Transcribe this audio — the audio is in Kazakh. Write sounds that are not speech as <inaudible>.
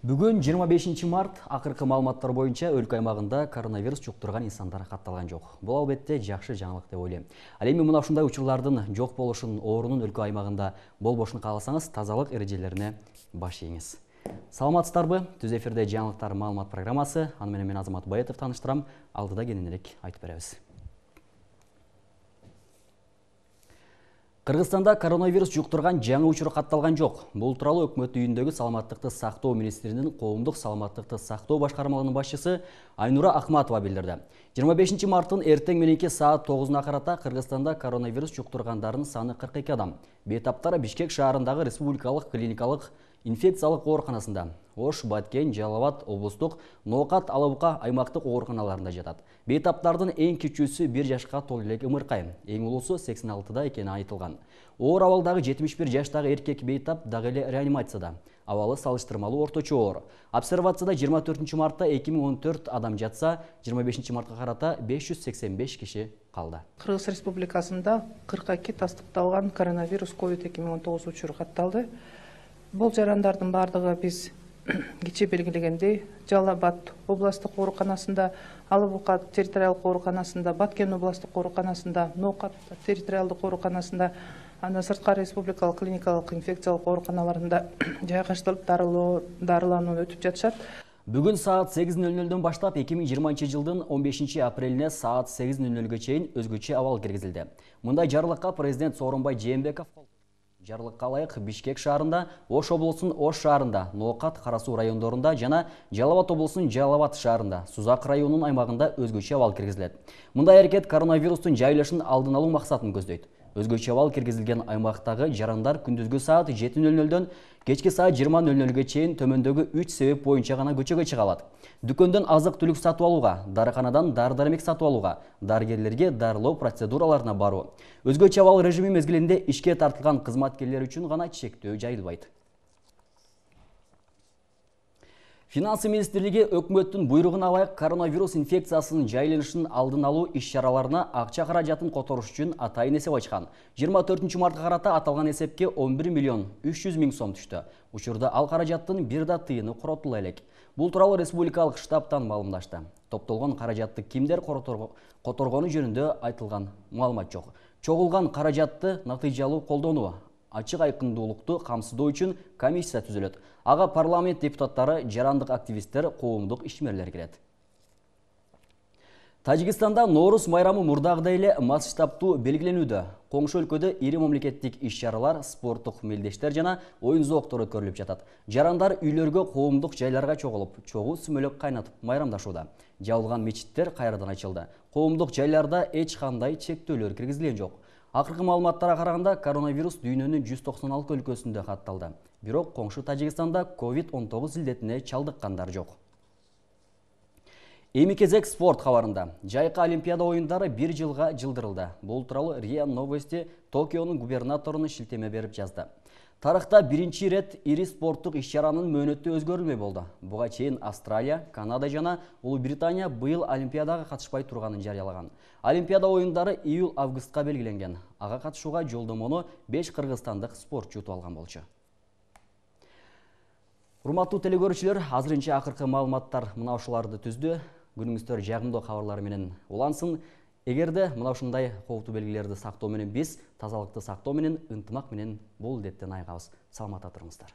Бүгін 25 март ақырқы малыматтар бойынша өлкі аймағында коронавирус жұқтырған инсандар қатталған жоқ. Бұл албетте жақшы жаңалық деп ал Әлемі мұнашында ұшырлардың жоқ болушын орынын өлкі аймағында бол бошын қаласаңыз тазалық ережелеріне баш еңіз. Саламатсыздарбы, түз эфирде жаңалықтар малымат программасы. менен мен Азамат Баетов таныштырам, алдыда кененірек айтып Қырғызстанда коронавирус жұқтырған жаңы үшірі қатталған жоқ. Бұл туралы үкімет үйіндегі саламаттықты сақтау министрінің қоғамдық саламаттықты сақтау басқармалығының басшысы Айнура Ахматова білдірді. 25 мартын ертең менеке саат 9-на қарата Қырғызстанда коронавирус жұқтырғандардың саны 42 адам. Бетаптары Бишкек шарындағы республикалық клиникалық инфекциялык ооруканасында ош баткен жалал абад облустук ноокат алабука аймактык ооруканаларында жатат бейтаптардын эң кичүүсү бир жашка толо элек ымыркай эң улуусу сексен алтыда экени айтылган оор абалдагы жетимиш бир жаштагы эркек бейтап дагы эле реанимацияда абалы салыштырмалуу орточо оор обсервацияда жыйырма төртүнчү мартта эки миң он төрт адам жатса жыйырма бешинчи мартка карата беш жүз сексен беш киши калды кыргыз республикасында кырк эки тастыкталган коронавирус ковид эки миң он тогуз учуру катталды бул жарандардын баардыгы биз <clears throat> кечээ белгилегендей жалал абад областык ооруканасында ал абукат территориалдык ооруканасында баткен областык ооруканасында ноокат территориалдык ооруканасында анан сырткары республикалык клиникалык инфекциялык ооруканаларында <clears throat> жайгаштырып дарылануу өтүп жатышат бүгүн саат сегиз нөл нөлдөн баштап эки миң жыйырманчы жылдын он бешинчи апрелине саат сегиз нөл нөлгө чейин өзгөчө абал киргизилди мындай жарлыкка президент сооронбай жээнбеков Жарлық қалайық бишкек шаарында ош облысын ош шаарында ноқат қарасу райондарында жана жалават облысын жалават шарында, сузақ районын аймағында өзгөчө авал кіргізіледі мұндай әрекет коронавирустың жайылышын алдын алу мақсатын көздейді өзгөчө абал киргизилген аймактагы жарандар күндүзгү саат жети нөл нөлдөн кечки саат жыйырма нөл нөлгө чейин төмөндөгү үч себеп боюнча гана көчөгө чыга алат дүкөндөн азык түлүк сатып алууга дарыканадан дары дармек сатып алууга дарыгерлерге дарылоо процедураларына баруу өзгөчө абал режими мезгилинде ишке тартылган кызматкерлер үчүн гана чектөө жайылбайт финансы министрлігі өкіметтің бұйрығын алайық коронавирус инфекциясының жайылышын алдын алу іс ақча ақша қаражатын қоторуш үшін атайын есеп ашқан 24 марта қарата аталған есепке 11 миллион 300 мың сом түшті. учурда ал қаражаттың бір да тыйыны құротыл әлек. бұл туралы республикалық штабтан маалымдашты топтолған қаражатты кемдер которгону жөнүндө айтылған маалымат жоқ Чоғылған қаражатты натыйжалуу колдонуу ачык айқындылықты қамсыды үшін комиссия түзіледі. Аға парламент депутаттары жарандық активисттер коомдук ішмерлер кирет Тажикистанда Норус майрамы мурдагыдай эле масштабту белгиленүүдө. Коңшу өлкөдө ири мамлекеттик иш-чаралар, спорттук мелдештер жана оюн зооктору көрүлүп жатат. Жарандар үйлөргө, коомдук жайларга чогулуп, чогуу сүмөлөк кайнатып майрамдашууда. Жабылган мечиттер кайрадан ачылды. Коомдук жайларда эч кандай чектөөлөр киргизилген жок. Акыркы маалыматтарга караганда коронавирус дүйнөнүн 196 өлкөсүндө қатталды Бирок коңшу Тажикстанда COVID-19 илдетине чалдыккандар жоқ. Емекезек спорт хабарында. Жайқа Олимпиада ойындары бір жылға жылдырылды. Бұл туралы РИА Новости Токионың губернаторыны шілтеме беріп жазды. Тарықта бірінші рет ири спорттық ішчараның мөнетті өзгөрілмей болды. Бұға чейін Австралия, Канада жана Британия бұйыл Олимпиадаға қатышпай тұрғанын жариялаған. Олимпиада ойындары июл-августқа белгіленген. Аға қатышуға жолдымоны 5 қырғызстандық спорт жұтып алған болшы. Құрматтуу телегөрішілер, азырынша ақырқы малыматтар мұнаушыларды түзді күніңіздер жағымды хабарларменен улансын егерде мына ушундай кооптуу белгилерди сактоо менен биз тазалықты сактоо менен ынтымак менен бұл деттен айыгабыз саламатта туруңуздар